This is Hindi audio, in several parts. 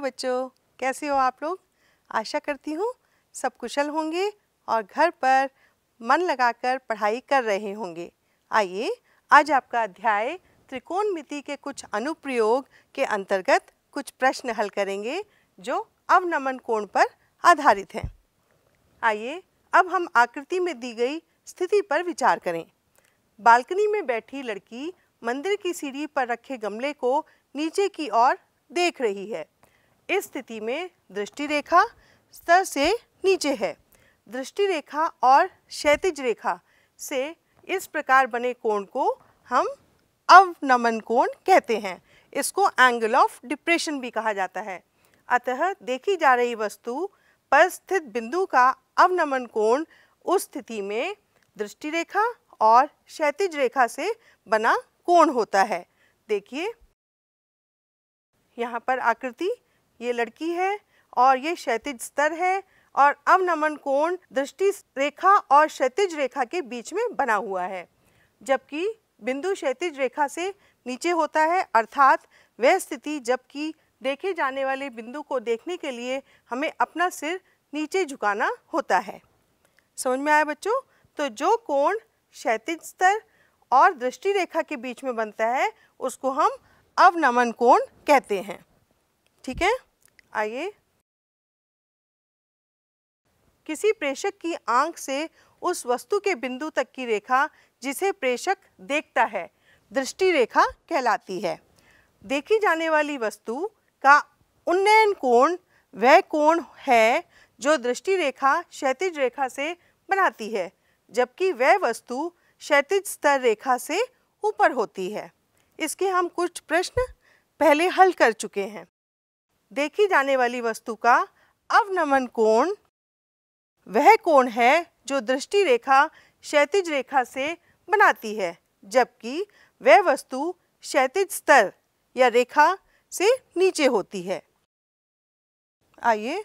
बच्चों कैसे हो आप लोग आशा करती हूँ सब कुशल होंगे और घर पर मन लगाकर पढ़ाई कर रहे होंगे आइए आज आपका अध्याय त्रिकोणमिति के कुछ अनुप्रयोग के अंतर्गत कुछ प्रश्न हल करेंगे जो अवनमन कोण पर आधारित हैं आइए अब हम आकृति में दी गई स्थिति पर विचार करें बालकनी में बैठी लड़की मंदिर की सीढ़ी पर रखे गमले को नीचे की ओर देख रही है इस स्थिति में दृष्टि रेखा स्तर से नीचे है दृष्टि रेखा और क्षैतिज रेखा से इस प्रकार बने कोण को हम अवनमन कोण कहते हैं इसको एंगल ऑफ डिप्रेशन भी कहा जाता है अतः देखी जा रही वस्तु पर स्थित बिंदु का अवनमन कोण उस स्थिति में दृष्टि रेखा और क्षैतिज रेखा से बना कोण होता है देखिए यहाँ पर आकृति ये लड़की है और ये क्षैतिज स्तर है और अवनमन कोण दृष्टि रेखा और क्षैतिज रेखा के बीच में बना हुआ है जबकि बिंदु क्षैतिज रेखा से नीचे होता है अर्थात वह स्थिति जबकि देखे जाने वाले बिंदु को देखने के लिए हमें अपना सिर नीचे झुकाना होता है समझ में आया बच्चों तो जो कोण क्षैतिज स्तर और दृष्टि रेखा के बीच में बनता है उसको हम अवनमन कोण कहते हैं ठीक है आइए किसी प्रेषक की आंख से उस वस्तु के बिंदु तक की रेखा जिसे प्रेषक देखता है दृष्टि रेखा कहलाती है देखी जाने वाली वस्तु का उन्नयन कोण वह कोण है जो दृष्टि रेखा क्षैतिज रेखा से बनाती है जबकि वह वस्तु क्षैतिज स्तर रेखा से ऊपर होती है इसके हम कुछ प्रश्न पहले हल कर चुके हैं देखी जाने वाली वस्तु का अवनमन कोण वह कोण है जो दृष्टि रेखा क्षैतिज रेखा से बनाती है जबकि वह वस्तु क्षैतिज स्तर या रेखा से नीचे होती है आइए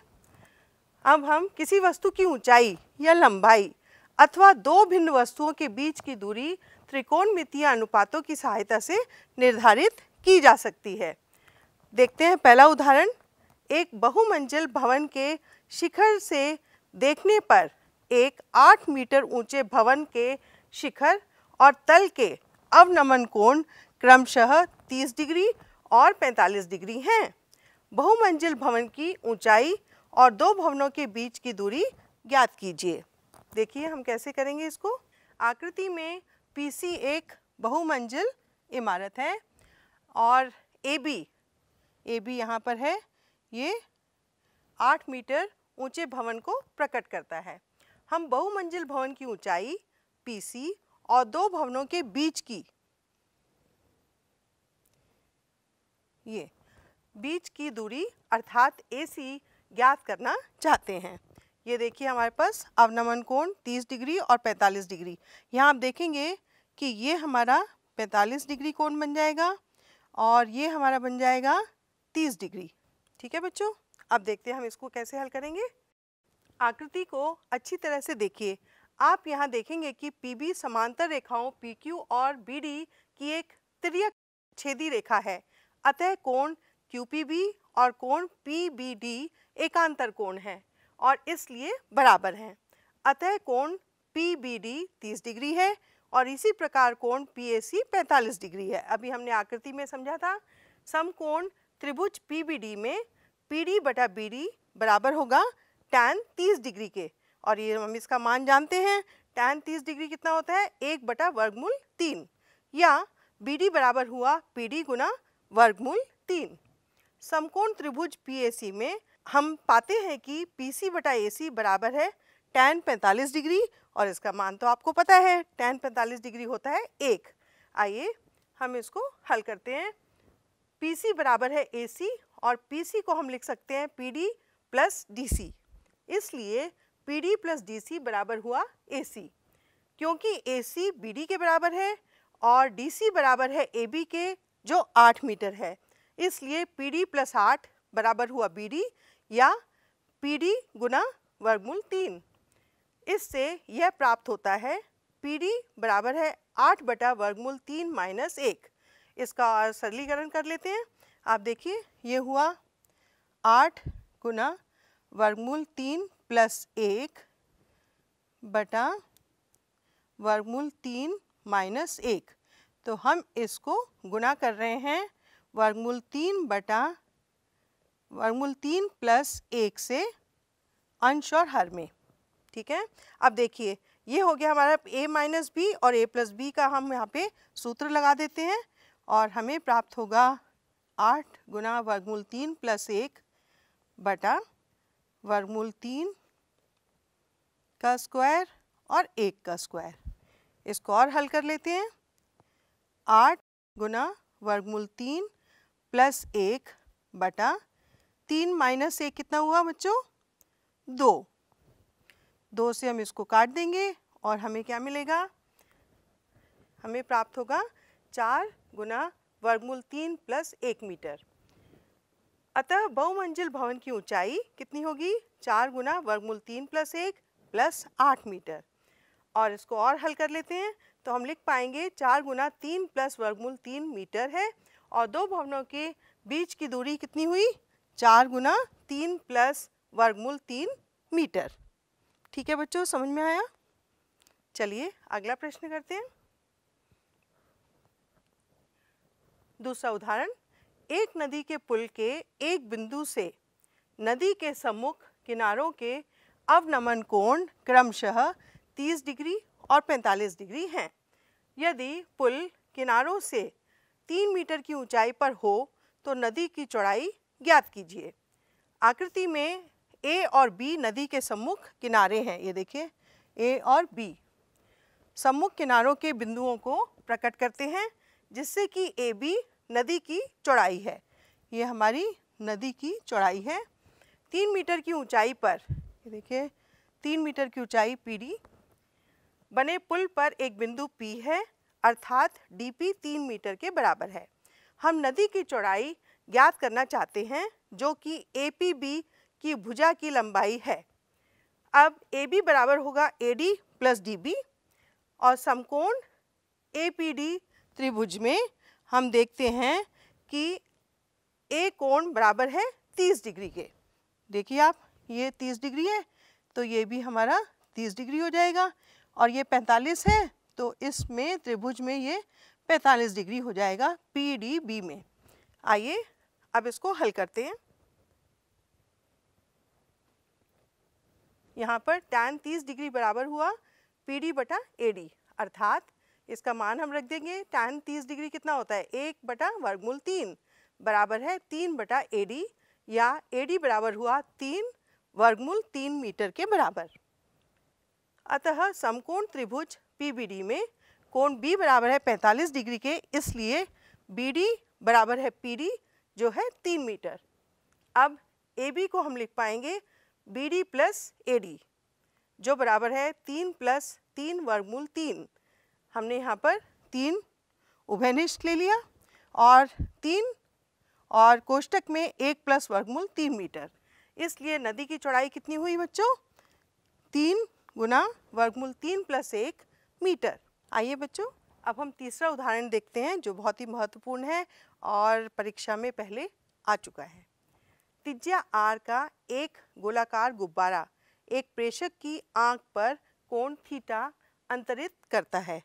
अब हम किसी वस्तु की ऊंचाई या लंबाई अथवा दो भिन्न वस्तुओं के बीच की दूरी त्रिकोणमितीय अनुपातों की सहायता से निर्धारित की जा सकती है देखते हैं पहला उदाहरण एक बहुमंजिल भवन के शिखर से देखने पर एक आठ मीटर ऊंचे भवन के शिखर और तल के अवनमन कोण क्रमशः तीस डिग्री और पैंतालीस डिग्री हैं बहुमंजिल भवन की ऊंचाई और दो भवनों के बीच की दूरी ज्ञात कीजिए देखिए हम कैसे करेंगे इसको आकृति में पीसी एक बहुमंजिल इमारत है और ए बी ए बी यहाँ पर है ये आठ मीटर ऊंचे भवन को प्रकट करता है हम बहुमंजिल भवन की ऊंचाई पीसी और दो भवनों के बीच की ये बीच की दूरी अर्थात एसी ज्ञात करना चाहते हैं ये देखिए हमारे पास अवनमन कोण 30 डिग्री और 45 डिग्री यहाँ आप देखेंगे कि ये हमारा 45 डिग्री कोण बन जाएगा और ये हमारा बन जाएगा तीस डिग्री ठीक है बच्चों अब देखते हैं हम इसको कैसे हल करेंगे आकृति को अच्छी तरह से देखिए आप यहाँ देखेंगे कि बी समांतर रेखाओं क्यू और डी की एक त्रिय छेदी रेखा है अतः कोण बी और कोण डी एकांतर कोण है और इसलिए बराबर हैं अतः कोण पी बी डी तीस डिग्री है और इसी प्रकार कोण पी सी पैंतालीस डिग्री है अभी हमने आकृति में समझा था समकोण त्रिभुज पीबीडी में डी बटा बीडी बराबर होगा टैन 30 डिग्री के और ये हम इसका मान जानते हैं टैन 30 डिग्री कितना होता है एक बटा वर्गमूल तीन या बी बराबर हुआ पी डी गुना वर्गमूल तीन समकोण त्रिभुज पी में हम पाते हैं कि पी सी बटा ए सी बराबर है टैन 45 डिग्री और इसका मान तो आपको पता है टैन 45 डिग्री होता है एक आइए हम इसको हल करते हैं पी बराबर है ए और पी को हम लिख सकते हैं पी डी प्लस डी इसलिए पी डी प्लस डी बराबर हुआ ए क्योंकि ए सी के बराबर है और डी बराबर है ए के जो 8 मीटर है इसलिए पी डी प्लस आठ बराबर हुआ बी या पी डी गुना वर्गमूल तीन इससे यह प्राप्त होता है पी डी बराबर है आठ बटा वर्गमूल तीन माइनस एक इसका सरलीकरण कर लेते हैं आप देखिए ये हुआ आठ गुना वर्गमूल तीन प्लस एक बटा वर्गमूल तीन माइनस एक तो हम इसको गुना कर रहे हैं वर्गमूल तीन बटा वर्गमूल तीन प्लस एक से अंश और हर में ठीक है अब देखिए ये हो गया हमारा a माइनस बी और a प्लस बी का हम यहाँ पे सूत्र लगा देते हैं और हमें प्राप्त होगा आठ गुना वर्गमूल तीन प्लस एक बटा वर्गमूल तीन का स्क्वायर और एक का स्क्वायर इसको और हल कर लेते हैं आठ गुना वर्गमूल तीन प्लस एक बटा तीन माइनस एक कितना हुआ बच्चों दो दो से हम इसको काट देंगे और हमें क्या मिलेगा हमें प्राप्त होगा चार गुना वर्गमूल तीन प्लस एक मीटर अतः बहुमंजिल भवन की ऊंचाई कितनी होगी चार गुना वर्गमूल तीन प्लस एक प्लस आठ मीटर और इसको और हल कर लेते हैं तो हम लिख पाएंगे चार गुना तीन प्लस वर्गमूल तीन मीटर है और दो भवनों के बीच की दूरी कितनी हुई चार गुना तीन प्लस वर्गमूल तीन मीटर ठीक है बच्चों समझ में आया चलिए अगला प्रश्न करते हैं दूसरा उदाहरण एक नदी के पुल के एक बिंदु से नदी के सम्मुख किनारों के अवनमन कोण क्रमशः 30 डिग्री और 45 डिग्री हैं यदि पुल किनारों से 3 मीटर की ऊंचाई पर हो तो नदी की चौड़ाई ज्ञात कीजिए आकृति में ए और बी नदी के सम्मुख किनारे हैं ये देखिए ए और बी सम्मुख किनारों के बिंदुओं को प्रकट करते हैं जिससे कि ए बी नदी की चौड़ाई है ये हमारी नदी की चौड़ाई है तीन मीटर की ऊंचाई पर देखिए तीन मीटर की ऊंचाई पी बने पुल पर एक बिंदु पी है अर्थात डी पी तीन मीटर के बराबर है हम नदी की चौड़ाई ज्ञात करना चाहते हैं जो कि बी की भुजा की लंबाई है अब ए बी बराबर होगा A D plus D B और समकोण ए पी डी त्रिभुज में हम देखते हैं कि ए कोण बराबर है 30 डिग्री के देखिए आप ये 30 डिग्री है तो ये भी हमारा 30 डिग्री हो जाएगा और ये 45 है तो इसमें त्रिभुज में ये 45 डिग्री हो जाएगा पी डी बी में आइए अब इसको हल करते हैं यहाँ पर tan 30 डिग्री बराबर हुआ पी डी बटा ए डी अर्थात इसका मान हम रख देंगे टैन तीस डिग्री कितना होता है एक बटा वर्गमूल तीन बराबर है तीन बटा ए डी या ए डी बराबर हुआ तीन वर्गमूल तीन मीटर के बराबर अतः समकोण त्रिभुज डी में कोण बी बराबर है 45 डिग्री के इसलिए डी बराबर है डी जो है तीन मीटर अब ए को हम लिख पाएंगे बी डी प्लस ए जो बराबर है तीन प्लस तीन वर्गमूल तीन हमने यहाँ पर तीन उभयनिष्ठ ले लिया और तीन और कोष्टक में एक प्लस वर्गमूल तीन मीटर इसलिए नदी की चौड़ाई कितनी हुई बच्चों तीन गुना वर्गमूल तीन प्लस एक मीटर आइए बच्चों अब हम तीसरा उदाहरण देखते हैं जो बहुत ही महत्वपूर्ण है और परीक्षा में पहले आ चुका है त्रिज्या आर का एक गोलाकार गुब्बारा एक प्रेषक की आंख पर कोण थीटा अंतरित करता है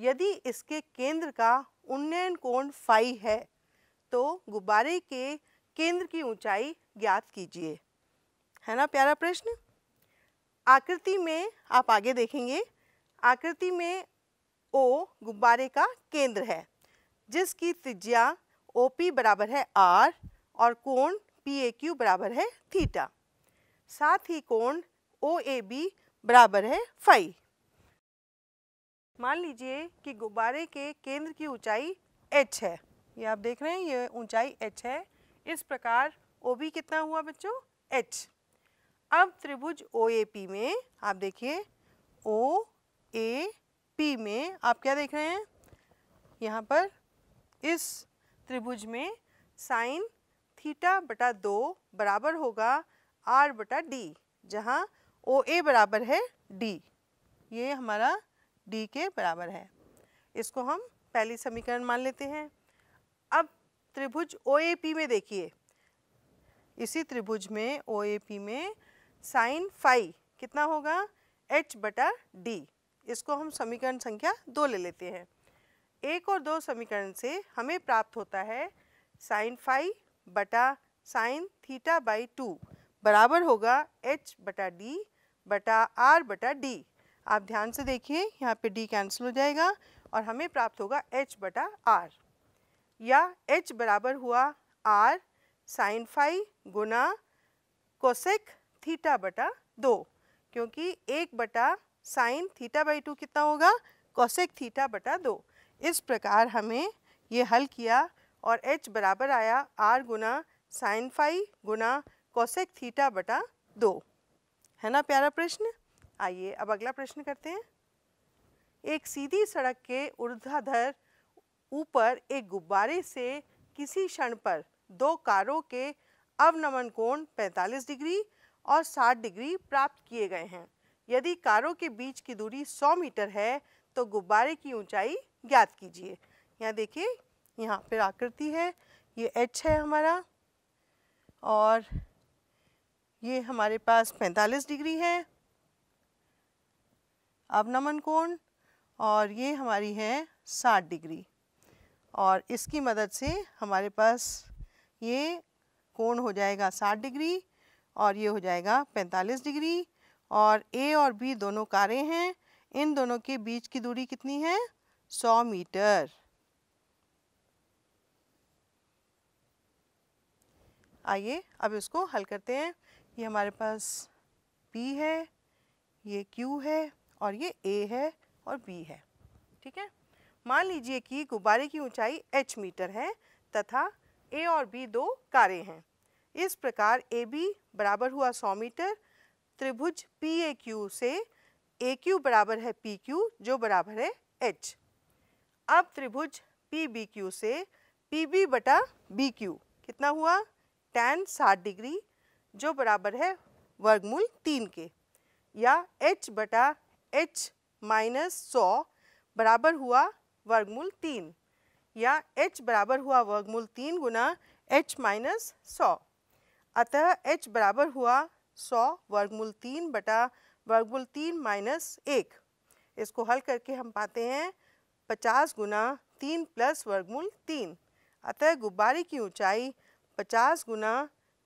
यदि इसके केंद्र का उन्नयन कोण फाई है तो गुब्बारे के केंद्र की ऊंचाई ज्ञात कीजिए है ना प्यारा प्रश्न आकृति में आप आगे देखेंगे आकृति में ओ गुब्बारे का केंद्र है जिसकी त्रिज्या ओ पी बराबर है आर और कोण पी ए क्यू बराबर है थीटा साथ ही कोण ओ ए बी बराबर है फाई मान लीजिए कि गुब्बारे के केंद्र की ऊंचाई h है ये आप देख रहे हैं ये ऊंचाई h है इस प्रकार ओ बी कितना हुआ बच्चों h अब त्रिभुज ओ ए पी में आप देखिए ओ ए पी में आप क्या देख रहे हैं यहाँ पर इस त्रिभुज में साइन थीटा बटा दो बराबर होगा आर बटा डी जहाँ ओ ए बराबर है डी ये हमारा डी के बराबर है इसको हम पहली समीकरण मान लेते हैं अब त्रिभुज ओ ए पी में देखिए इसी त्रिभुज में ओ ए पी में साइन फाइ कितना होगा एच बटा डी इसको हम समीकरण संख्या दो ले लेते हैं एक और दो समीकरण से हमें प्राप्त होता है साइन फाइव बटा साइन थीटा बाई टू बराबर होगा एच बटा डी बटा आर बटा डी आप ध्यान से देखिए यहाँ पे डी कैंसिल हो जाएगा और हमें प्राप्त होगा एच बटा आर या एच बराबर हुआ आर साइन फाई गुना कोसेक थीटा बटा दो क्योंकि एक बटा साइन थीटा बाई टू कितना होगा कोसेक थीटा बटा दो इस प्रकार हमें ये हल किया और h बराबर आया r गुना साइन फाई गुना कोसेक थीटा बटा दो है ना प्यारा प्रश्न आइए अब अगला प्रश्न करते हैं एक सीधी सड़क के ऊर्ध्वाधर ऊपर एक गुब्बारे से किसी क्षण पर दो कारों के अवनमन कोण 45 डिग्री और 60 डिग्री प्राप्त किए गए हैं यदि कारों के बीच की दूरी 100 मीटर है तो गुब्बारे की ऊंचाई ज्ञात कीजिए यहाँ देखिए यहाँ पर आकृति है ये एच है हमारा और ये हमारे पास 45 डिग्री है अवनमन कोण और ये हमारी है 60 डिग्री और इसकी मदद से हमारे पास ये कोण हो जाएगा 60 डिग्री और ये हो जाएगा 45 डिग्री और ए और बी दोनों कारें हैं इन दोनों के बीच की दूरी कितनी है 100 मीटर आइए अब इसको हल करते हैं ये हमारे पास पी है ये क्यू है और ये ए है और बी है ठीक है मान लीजिए कि गुब्बारे की ऊंचाई एच मीटर है तथा ए और बी दो कारे हैं इस प्रकार ए बी बराबर हुआ सौ मीटर त्रिभुज पी ए क्यू से ए क्यू बराबर है पी क्यू जो बराबर है एच अब त्रिभुज पी बी क्यू से पी बी बटा बी क्यू कितना हुआ टेन साठ डिग्री जो बराबर है वर्गमूल तीन के या एच बटा एच माइनस सौ बराबर हुआ वर्गमूल तीन या एच बराबर हुआ वर्गमूल तीन गुना एच माइनस सौ अतः एच बराबर हुआ सौ वर्गमूल तीन बटा वर्गमूल तीन माइनस एक इसको हल करके हम पाते हैं पचास गुना तीन प्लस वर्गमूल तीन अतः गुब्बारे की ऊंचाई पचास गुना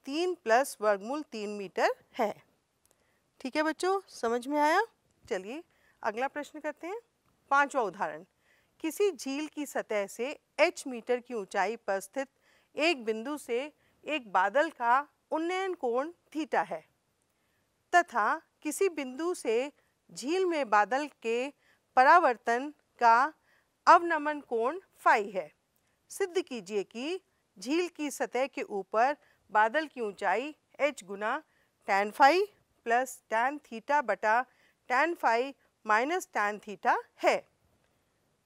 तीन प्लस वर्गमूल तीन मीटर है ठीक है बच्चों समझ में आया चलिए अगला प्रश्न करते हैं पांचवा उदाहरण किसी झील की सतह से एच मीटर की ऊंचाई पर स्थित एक बिंदु से एक बादल का उन्नयन कोण थीटा है तथा किसी बिंदु से झील में बादल के परावर्तन का अवनमन कोण फाई है सिद्ध कीजिए कि झील की सतह के ऊपर बादल की ऊंचाई h गुना tan phi plus tan theta बटा tan phi minus tan theta है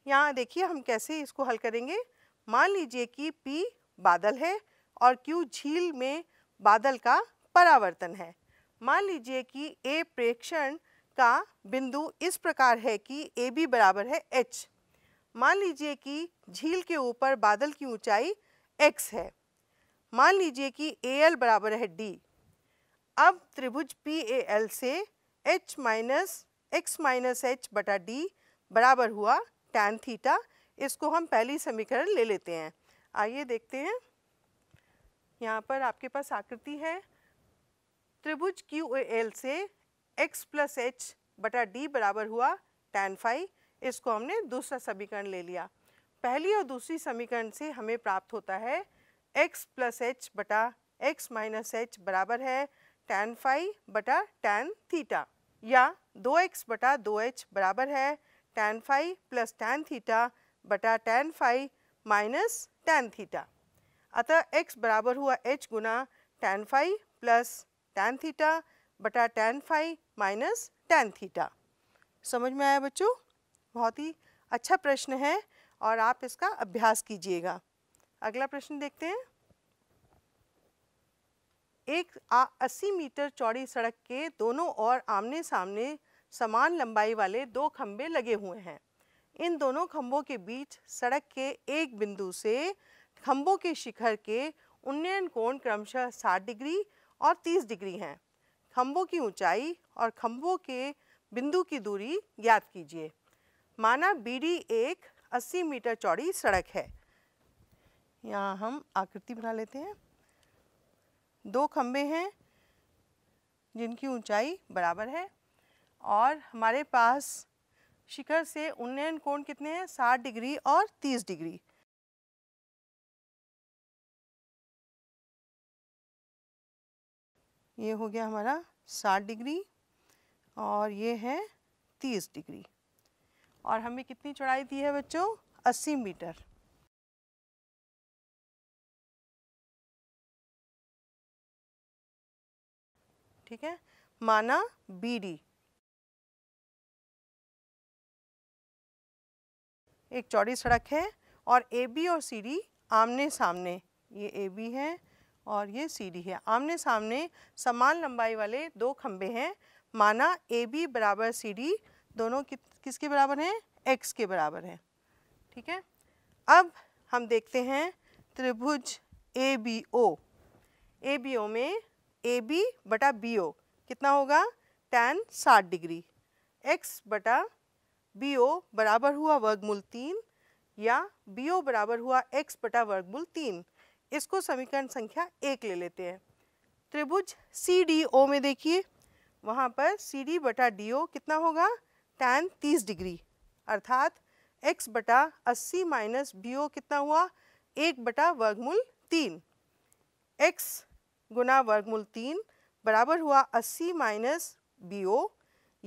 यहाँ देखिए हम कैसे इसको हल करेंगे मान लीजिए कि P बादल है और Q झील में बादल का परावर्तन है मान लीजिए कि A प्रेक्षण का बिंदु इस प्रकार है कि ए बी बराबर है एच मान लीजिए कि झील के ऊपर बादल की ऊंचाई एक्स है मान लीजिए कि ए एल बराबर है डी अब त्रिभुज पी ए एल से H minus X minus H बटा डी बराबर हुआ टैन थीटा इसको हम पहली समीकरण ले लेते हैं आइए देखते हैं यहाँ पर आपके पास आकृति है त्रिभुज क्यू एल से एक्स प्लस एच बटा डी बराबर हुआ टैन फाइव इसको हमने दूसरा समीकरण ले लिया पहली और दूसरी समीकरण से हमें प्राप्त होता है x प्लस एच बटा एक्स माइनस एच बराबर है टैन फाइव बटा टैन थीटा या 2x एक्स बटा दो एच बराबर है tan phi plus tan theta बटा tan phi minus tan theta अतः x बराबर हुआ h गुना tan phi plus tan theta बटा tan phi minus tan theta समझ में आया बच्चों बहुत ही अच्छा प्रश्न है और आप इसका अभ्यास कीजिएगा अगला प्रश्न देखते हैं एक अस्सी मीटर चौड़ी सड़क के दोनों ओर आमने सामने समान लंबाई वाले दो खंभे लगे हुए हैं इन दोनों खंभों के बीच सड़क के एक बिंदु से खंभों के शिखर के उन्नयन कोण क्रमशः 60 डिग्री और 30 डिग्री हैं खंभों की ऊंचाई और खंभों के बिंदु की दूरी ज्ञात कीजिए माना बी डी एक अस्सी मीटर चौड़ी सड़क है यहाँ हम आकृति बना लेते हैं दो खम्भे हैं जिनकी ऊंचाई बराबर है और हमारे पास शिखर से उन्नयन कोण कितने हैं साठ डिग्री और तीस डिग्री ये हो गया हमारा साठ डिग्री और ये है तीस डिग्री और हमें कितनी चौड़ाई दी है बच्चों अस्सी मीटर ठीक है माना बी डी एक चौड़ी सड़क है और ए बी और सी डी आमने सामने ये ए बी है और ये सी डी है आमने सामने समान लंबाई वाले दो खंबे हैं माना ए बी बराबर सी डी दोनों कि, किसके बराबर हैं एक्स के बराबर हैं ठीक है अब हम देखते हैं त्रिभुज A B O A B O में ए बी बटा बी ओ कितना होगा टैन साठ डिग्री एक्स बटा बी ओ बराबर हुआ वर्गमूल तीन या बी ओ बराबर हुआ एक्स बटा वर्गमूल तीन इसको समीकरण संख्या एक ले लेते हैं त्रिभुज सी डी ओ में देखिए वहाँ पर सी डी बटा डी ओ कितना होगा टैन तीस डिग्री अर्थात एक्स बटा अस्सी माइनस बी ओ कितना हुआ एक बटा वर्गमूल तीन एक्स गुना वर्गमूल तीन बराबर हुआ अस्सी माइनस बी ओ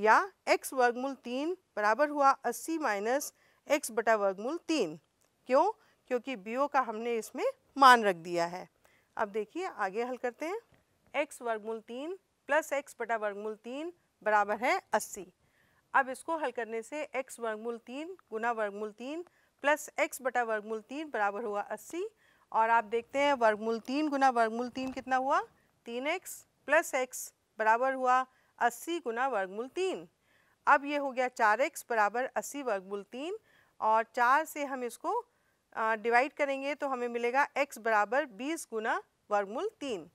या एक्स वर्गमूल तीन बराबर हुआ अस्सी माइनस एक्स बटा वर्गमूल तीन क्यों क्योंकि बी ओ का हमने इसमें मान रख दिया है अब देखिए आगे हल करते हैं एक्स वर्गमूल तीन प्लस एक्स बटा वर्गमूल तीन बराबर है अस्सी अब इसको हल करने से एक्स वर्गमूल तीन गुना वर्गमूल तीन प्लस एक्स बटा वर्गमूल तीन बराबर हुआ अस्सी और आप देखते हैं वर्गमूल तीन गुना वर्गमूल तीन कितना हुआ तीन एक्स प्लस एक्स बराबर हुआ अस्सी गुना वर्गमूल तीन अब ये हो गया चार एक्स बराबर अस्सी वर्गमूल तीन और चार से हम इसको डिवाइड करेंगे तो हमें मिलेगा एक्स बराबर बीस गुना वर्गमूल तीन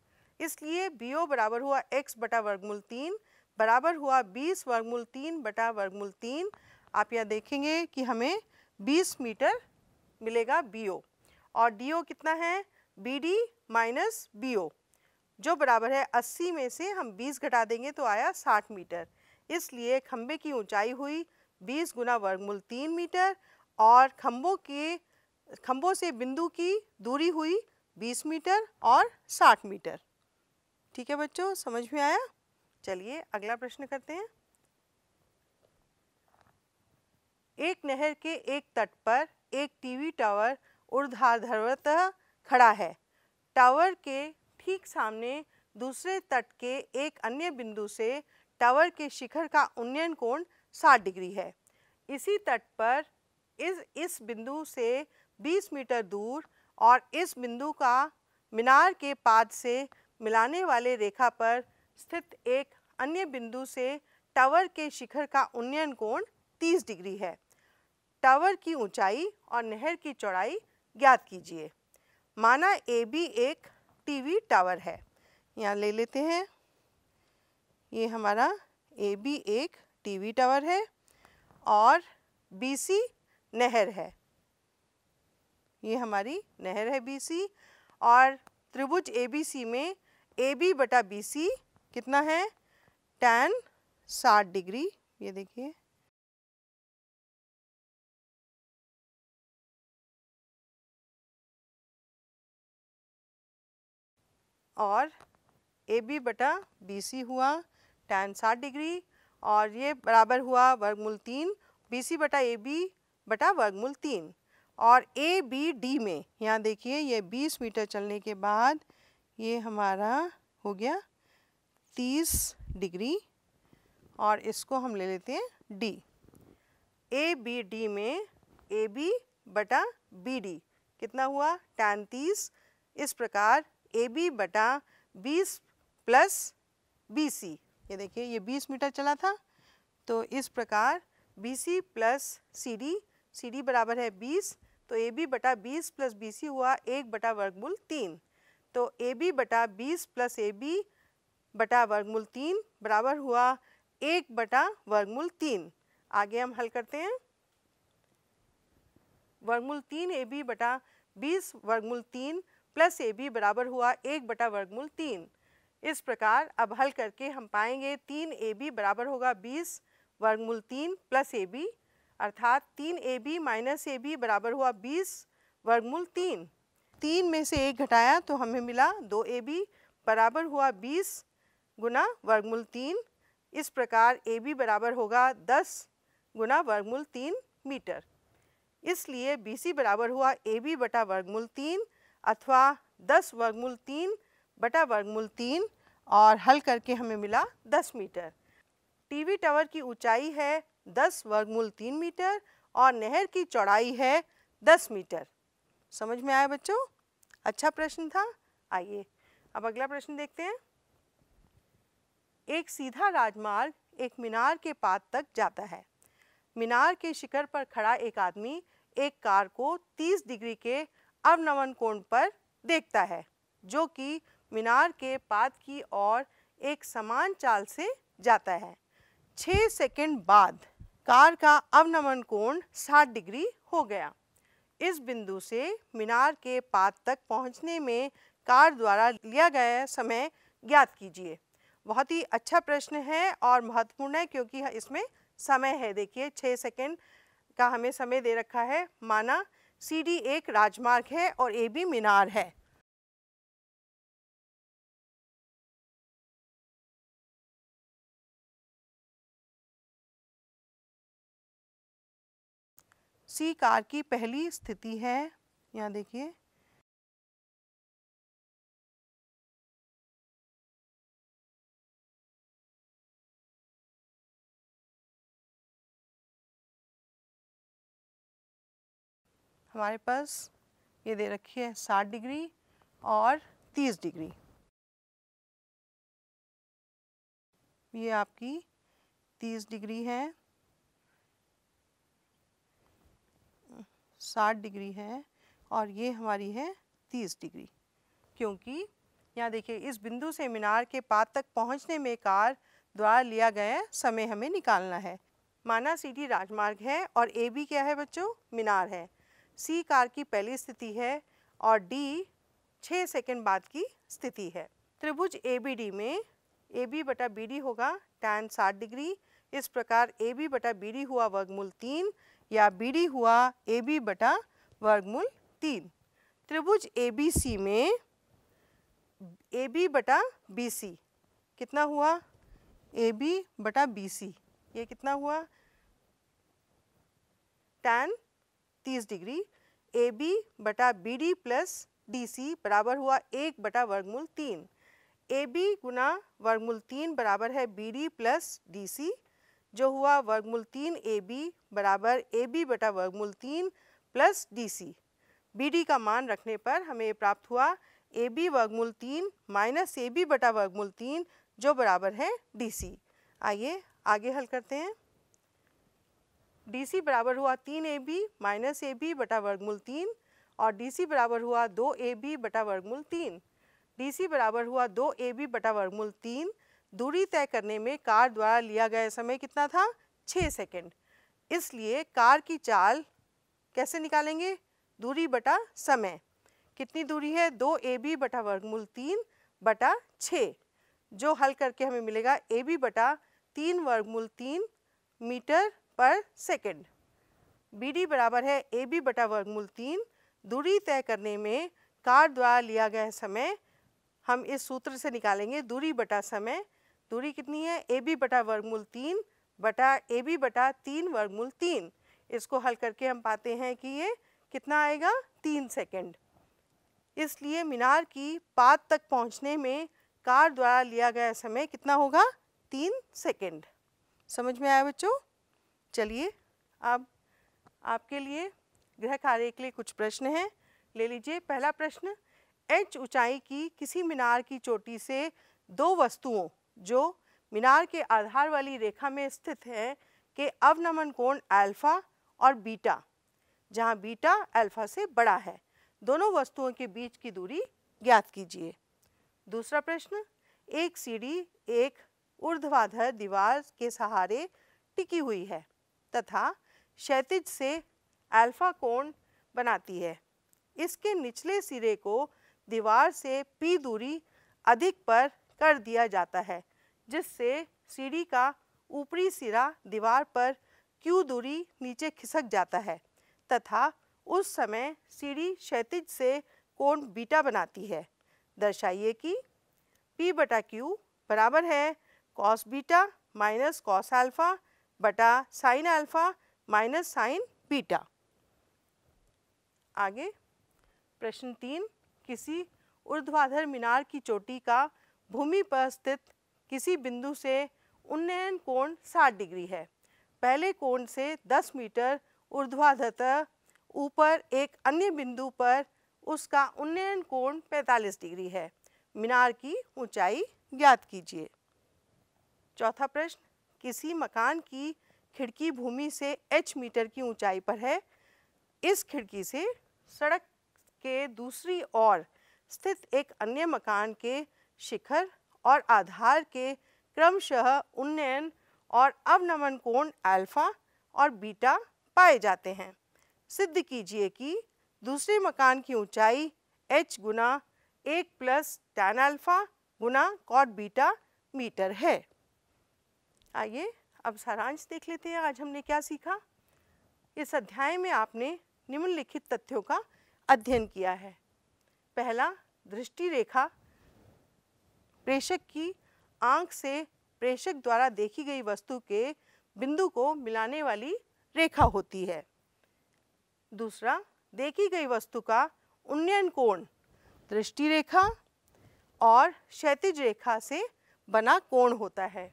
इसलिए बी ओ बराबर हुआ एक्स बटा वर्गमूल तीन बराबर हुआ बीस वर्गमूल तीन बटा वर्गमूल तीन आप यह देखेंगे कि हमें बीस मीटर मिलेगा बी ओ और डी ओ कितना है B D minus B O जो बराबर है 80 में से हम 20 घटा देंगे तो आया 60 मीटर इसलिए खम्बे की ऊंचाई हुई 20 गुना वर्गमूल 3 मीटर और खम्बों के खम्बों से बिंदु की दूरी हुई 20 मीटर और 60 मीटर ठीक है बच्चों समझ में आया चलिए अगला प्रश्न करते हैं एक नहर के एक तट पर एक टीवी टावर ऊर्ध्वाधरवतः खड़ा है टावर के ठीक सामने दूसरे तट के एक अन्य बिंदु से टावर के शिखर का उन्नयन कोण 60 डिग्री है इसी तट पर इस इस बिंदु से 20 मीटर दूर और इस बिंदु का मीनार के पाद से मिलाने वाले रेखा पर स्थित एक अन्य बिंदु से टावर के शिखर का उन्नयन कोण 30 डिग्री है टावर की ऊंचाई और नहर की चौड़ाई ज्ञात कीजिए माना ए बी एक टीवी टावर है यहाँ ले लेते हैं ये हमारा ए बी एक टीवी टावर है और बी सी नहर है ये हमारी नहर है बी सी और त्रिभुज ए बी सी में ए बी बटा बी सी कितना है टेन साठ डिग्री ये देखिए और ए बी बटा बी सी हुआ टैन साठ डिग्री और ये बराबर हुआ वर्गमूल तीन बी सी बटा ए बी बटा वर्गमूल तीन और ए बी डी में यहाँ देखिए ये 20 मीटर चलने के बाद ये हमारा हो गया 30 डिग्री और इसको हम ले लेते हैं डी ए बी डी में ए बी बटा बी डी कितना हुआ टैन तीस इस प्रकार ए बी बटा बीस प्लस बी सी ये देखिए ये बीस मीटर चला था तो इस प्रकार B C plus C D C D बराबर है बीस तो ए बी बटा बीस प्लस बी सी हुआ एक बटा वर्गमूल तीन तो ए बी बटा बीस प्लस ए बी बटा वर्गमूल तीन बराबर हुआ एक बटा वर्गमूल तीन आगे हम हल करते हैं वर्गमूल तीन ए बी बटा बीस वर्गमूल तीन प्लस ए बी बराबर हुआ एक बटा वर्गमूल तीन इस प्रकार अब हल करके हम पाएंगे तीन ए बी बराबर होगा बीस वर्गमूल तीन प्लस ए बी अर्थात तीन A B minus A B बराबर हुआ बीस वर्गमूल तीन तीन में से एक घटाया तो हमें मिला दो ए बी बराबर हुआ बीस गुना वर्गमूल तीन इस प्रकार ए बी बराबर होगा दस गुना वर्गमूल तीन मीटर इसलिए बी सी बराबर हुआ ए बी बटा वर्गमूल तीन अथवा 10 वर्गमूल तीन बटा वर्गमूल तीन और हल करके हमें मिला 10 मीटर टीवी टावर की ऊंचाई है 10 वर्गमूल तीन मीटर और नहर की चौड़ाई है 10 मीटर समझ में आया बच्चों अच्छा प्रश्न था आइए अब अगला प्रश्न देखते हैं एक सीधा राजमार्ग एक मीनार के पात तक जाता है मीनार के शिखर पर खड़ा एक आदमी एक कार को 30 डिग्री के अवनमन कोण पर देखता है जो कि मीनार के पात की ओर एक समान चाल से जाता है छः सेकंड बाद कार का अवनमन कोण 60 डिग्री हो गया इस बिंदु से मीनार के पात तक पहुंचने में कार द्वारा लिया गया समय ज्ञात कीजिए बहुत ही अच्छा प्रश्न है और महत्वपूर्ण है क्योंकि इसमें समय है देखिए छः सेकंड का हमें समय दे रखा है माना सी डी एक राजमार्ग है और ए बी मीनार है सी कार की पहली स्थिति है यहाँ देखिए हमारे पास ये दे रखी है साठ डिग्री और तीस डिग्री ये आपकी तीस डिग्री है साठ डिग्री है और ये हमारी है तीस डिग्री क्योंकि यहाँ देखिए इस बिंदु से मीनार के पात तक पहुँचने में कार द्वारा लिया गया समय हमें निकालना है माना सीटी राजमार्ग है और ए बी क्या है बच्चों मीनार है सी कार की पहली स्थिति है और डी छः सेकेंड बाद की स्थिति है त्रिभुज ए बी डी में ए बी बटा बी डी होगा टैन साठ डिग्री इस प्रकार ए बी बटा बी डी हुआ वर्गमूल तीन या बी डी हुआ ए बी बटा वर्गमूल तीन त्रिभुज ए बी सी में ए बी बटा बी सी कितना हुआ ए बी बटा बी सी ये कितना हुआ टैन तीस डिग्री ए बी बटा B D plus D C बराबर हुआ एक बटा वर्गमूल तीन ए बी गुना वर्गमूल तीन बराबर है B D plus D C जो हुआ वर्गमूल तीन ए बी बराबर ए बी बटा वर्गमूल तीन plus D C B D का मान रखने पर हमें ये प्राप्त हुआ ए बी वर्गमूल तीन माइनस ए बी बटा वर्गमूल तीन जो बराबर है डी सी आइए आगे हल करते हैं डी सी बराबर हुआ तीन A B minus A B बटा वर्गमूल तीन और डी सी बराबर हुआ दो ए बी बटा वर्गमूल तीन डी सी बराबर हुआ दो ए बी बटा वर्गमूल तीन दूरी तय करने में कार द्वारा लिया गया समय कितना था छः सेकेंड इसलिए कार की चाल कैसे निकालेंगे दूरी बटा समय कितनी दूरी है दो ए बी बटा वर्गमूल तीन बटा छ जो हल करके हमें मिलेगा ए बी बटा तीन वर्गमूल तीन मीटर पर सेकेंड बी डी बराबर है ए बी बटा वर्गमूल तीन दूरी तय करने में कार द्वारा लिया गया समय हम इस सूत्र से निकालेंगे दूरी बटा समय दूरी कितनी है ए बी बटा वर्गमूल तीन बटा ए बी बटा तीन वर्गमूल तीन इसको हल करके हम पाते हैं कि ये कितना आएगा तीन सेकंड इसलिए मीनार की पात तक पहुंचने में कार द्वारा लिया गया समय कितना होगा तीन सेकंड समझ में आया बच्चों चलिए अब आपके लिए गृह कार्य के लिए कुछ प्रश्न हैं ले लीजिए पहला प्रश्न एच ऊंचाई की किसी मीनार की चोटी से दो वस्तुओं जो मीनार के आधार वाली रेखा में स्थित है के अवनमन कोण अल्फा और बीटा जहां बीटा अल्फा से बड़ा है दोनों वस्तुओं के बीच की दूरी ज्ञात कीजिए दूसरा प्रश्न एक सीढ़ी एक ऊर्ध्वाधर दीवार के सहारे टिकी हुई है तथा क्षैतिज से अल्फा कोण बनाती है इसके निचले सिरे को दीवार से पी दूरी अधिक पर कर दिया जाता है जिससे सीढ़ी का ऊपरी सिरा दीवार पर क्यू दूरी नीचे खिसक जाता है तथा उस समय सीढ़ी क्षैतिज से कोण बीटा बनाती है दर्शाइए कि पी बटा क्यू बराबर है cos beta minus cos alpha बटा sine alpha minus sine beta आगे प्रश्न तीन किसी ऊर्ध्वाधर मीनार की चोटी का भूमि पर स्थित किसी बिंदु से उन्नयन कोण 60 डिग्री है पहले कोण से 10 मीटर ऊर्ध्वाधर ऊपर एक अन्य बिंदु पर उसका उन्नयन कोण 45 डिग्री है मीनार की ऊंचाई ज्ञात कीजिए चौथा प्रश्न किसी मकान की खिड़की भूमि से एच मीटर की ऊंचाई पर है इस खिड़की से सड़क के दूसरी ओर स्थित एक अन्य मकान के शिखर और आधार के क्रमशः उन्नयन और अवनमन कोण अल्फा और बीटा पाए जाते हैं सिद्ध कीजिए कि दूसरे मकान की ऊंचाई एच गुना एक प्लस टैन अल्फा गुना कॉट बीटा मीटर है आइए अब सारांश देख लेते हैं आज हमने क्या सीखा इस अध्याय में आपने निम्नलिखित तथ्यों का अध्ययन किया है पहला दृष्टि रेखा प्रेषक की आंख से प्रेषक द्वारा देखी गई वस्तु के बिंदु को मिलाने वाली रेखा होती है दूसरा देखी गई वस्तु का उन्नयन कोण दृष्टि रेखा और क्षैतिज रेखा से बना कोण होता है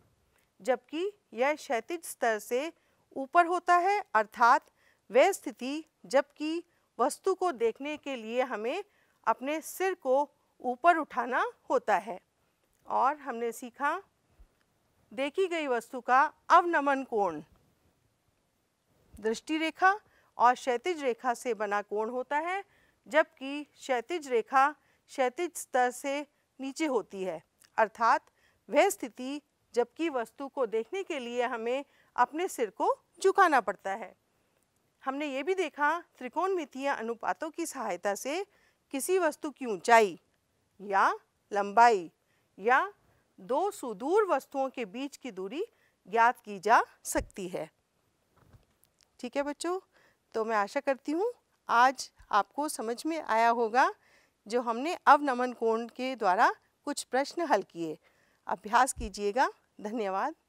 जबकि यह क्षैतिज स्तर से ऊपर होता है अर्थात वह स्थिति जबकि वस्तु को देखने के लिए हमें अपने सिर को ऊपर उठाना होता है और हमने सीखा देखी गई वस्तु का अवनमन कोण दृष्टि रेखा और क्षैतिज रेखा से बना कोण होता है जबकि क्षैतिज रेखा क्षैतिज स्तर से नीचे होती है अर्थात वह स्थिति जबकि वस्तु को देखने के लिए हमें अपने सिर को झुकाना पड़ता है हमने ये भी देखा त्रिकोणमितीय अनुपातों की सहायता से किसी वस्तु की ऊंचाई या लंबाई या दो सुदूर वस्तुओं के बीच की दूरी ज्ञात की जा सकती है ठीक है बच्चों तो मैं आशा करती हूँ आज आपको समझ में आया होगा जो हमने अवनमन कोण के द्वारा कुछ प्रश्न हल किए अभ्यास कीजिएगा धन्यवाद